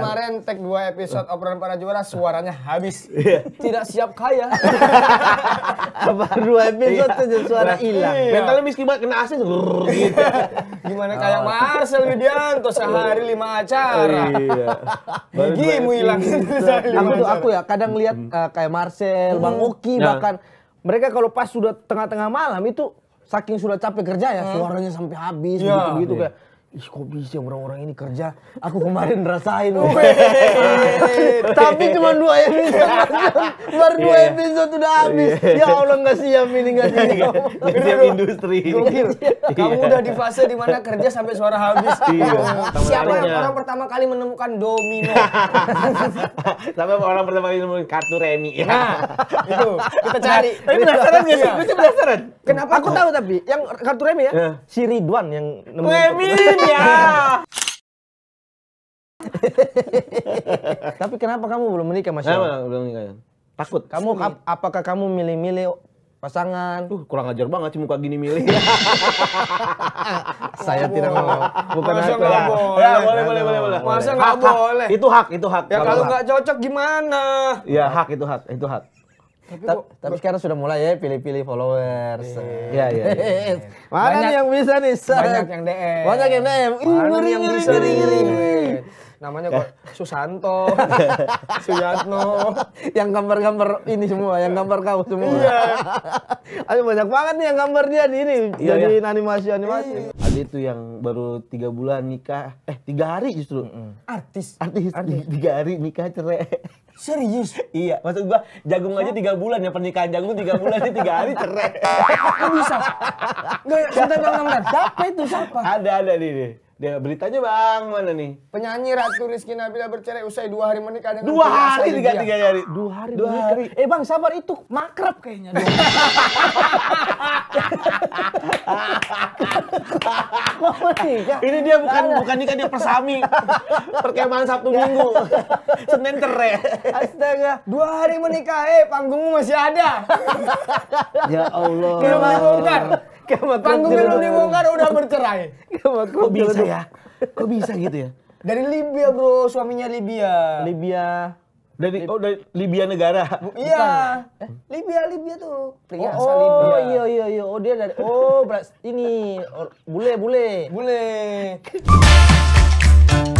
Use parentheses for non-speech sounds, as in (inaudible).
kemarin tag dua episode Operan para juara suaranya habis. Iya. Tidak siap kaya. (laughs) Apa dua episode saja suara iya. hilang. Iya. Mentalnya miskin banget kena AC gitu. (laughs) Gimana kayak Marcel Widianto sehari lima acara. Gigimu hilang. Aku (laughs) tuh aku ya kadang lihat hmm. eh, kayak Marcel, Bang Oki hmm. ya. bahkan mereka kalau pas sudah tengah-tengah malam itu saking sudah capek kerja ya hmm. suaranya sampai habis ya. gitu-gitu kayak Ih kok bisa ya orang-orang ini kerja? Aku kemarin rasain. (laughs) Tapi cuma dua episode. (laughs) Baru dua yeah. episode udah habis. Iya. ya Allah nggak siap ini nggak siap. Iya. siap industri. Iya. Kamu udah di fase dimana kerja sampai suara habis. Siapa yang orang pertama kali menemukan domino? (laughs) Sampai orang pertama kali menemukan kartu remi. Nah, itu kita cari. Nah, tapi penasaran gak sih? Gue sih penasaran. Kenapa? Aku tahu tapi yang kartu remi ya. Si Ridwan yang nemu. Remi ya. (laughs) Tapi kenapa kamu belum menikah Mas Kenapa belum menikah? Takut. Kamu ap apakah kamu milih-milih pasangan? Uh, kurang ajar banget sih muka gini milih. (laughs) Saya oh, tidak mau. Bukan Masa aku. boleh. Ya, ya boleh, boleh, boleh, boleh. Masa nggak boleh. Itu hak, itu hak. Ya kalau nggak cocok gimana? Ya hak itu hak, itu hak. Tapi, kok, tapi sekarang sudah mulai ya pilih-pilih followers. Iya, iya. iya. iya, iya, iya Mana banyak, yang bisa nih, Sir? Banyak yang DM. Banyak yang DM. Ih, ngeri, ngeri, ngeri, Namanya kok (laughs) Susanto, (laughs) Suyatno. yang gambar-gambar ini semua, yang gambar kau semua. Iya. Aduh banyak banget nih yang gambar dia di ini. Iya, jadi iya. animasi-animasi. Ada itu yang baru tiga bulan nikah. Eh, tiga hari justru. Mm -hmm. Artis. Artis. Artis. Tiga hari nikah cerai. Serius? (laughs) Iya, maksud gua jagung aja tiga bulan ya pernikahan jagung tiga bulan ini tiga hari cerai. Kok bisa? Enggak, sebentar, bentar, bentar. Siapa itu siapa? Ada ada nih. nih. Dia beritanya bang mana nih? Penyanyi Ratu Rizky Nabila bercerai usai dua hari menikah dengan dua hari tiga tiga hari dua hari dua menikah. hari. Eh bang sabar itu makrab kayaknya. (laughs) Ini dia bukan bukan nikah dia persami perkemahan Sabtu Minggu Senin cerai. Astaga dua hari menikah eh panggungmu masih ada. (laughs) ya Allah. Belum dibongkar. Kemak Panggungnya belum dibongkar udah bercerai. Kemak Kok bisa ya? Kok bisa gitu ya? Dari Libya bro, suaminya Libya. Libya. Dari Lib oh dari Libya negara. Iya. Eh, Libya Libya tuh. Pria oh, asal Libya. Oh iya iya iya. Oh dia dari oh ini oh, bule bule. Bule. (laughs)